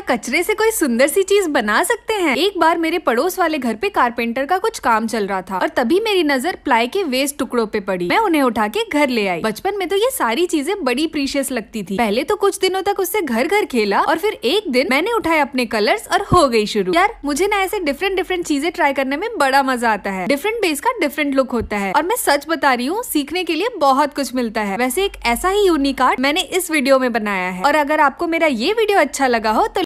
क्या कचरे से कोई सुंदर सी चीज बना सकते हैं एक बार मेरे पड़ोस वाले घर पे कारपेंटर का कुछ काम चल रहा था और तभी मेरी नजर प्लाई के वेस्ट टुकड़ों पे पड़ी मैं उन्हें उठा के घर ले आई बचपन में तो ये सारी चीजें बड़ी प्रीशियस लगती थी पहले तो कुछ दिनों तक उससे घर घर खेला और फिर एक दिन मैंने उठाए अपने कलर्स और हो गई शुरू यार मुझे ना ऐसे डिफरेंट डिफरेंट चीजें ट्राई करने में बड़ा मजा आता है डिफरेंट बेस का डिफरेंट लुक होता है और मैं सच बता रही हूँ सीखने के लिए बहुत कुछ मिलता है वैसे एक ऐसा ही यूनिक आर्ट मैंने इस वीडियो में बनाया है और अगर आपको मेरा ये वीडियो अच्छा लगा हो तो